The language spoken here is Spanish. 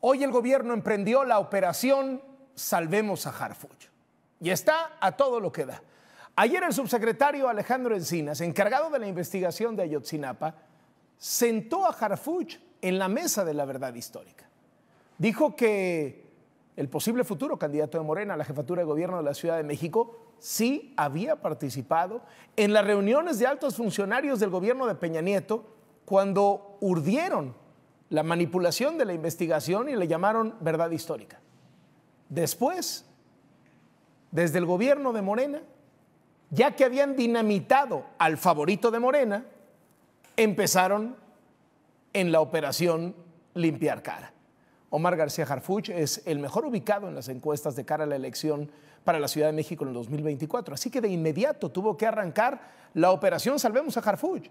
Hoy el gobierno emprendió la operación Salvemos a Harfuch y está a todo lo que da. Ayer el subsecretario Alejandro Encinas, encargado de la investigación de Ayotzinapa, sentó a Harfuch en la mesa de la verdad histórica. Dijo que el posible futuro candidato de Morena a la jefatura de gobierno de la Ciudad de México sí había participado en las reuniones de altos funcionarios del gobierno de Peña Nieto cuando urdieron la manipulación de la investigación y le llamaron verdad histórica. Después, desde el gobierno de Morena, ya que habían dinamitado al favorito de Morena, empezaron en la operación limpiar cara. Omar García Harfuch es el mejor ubicado en las encuestas de cara a la elección para la Ciudad de México en el 2024, así que de inmediato tuvo que arrancar la operación Salvemos a Harfuch.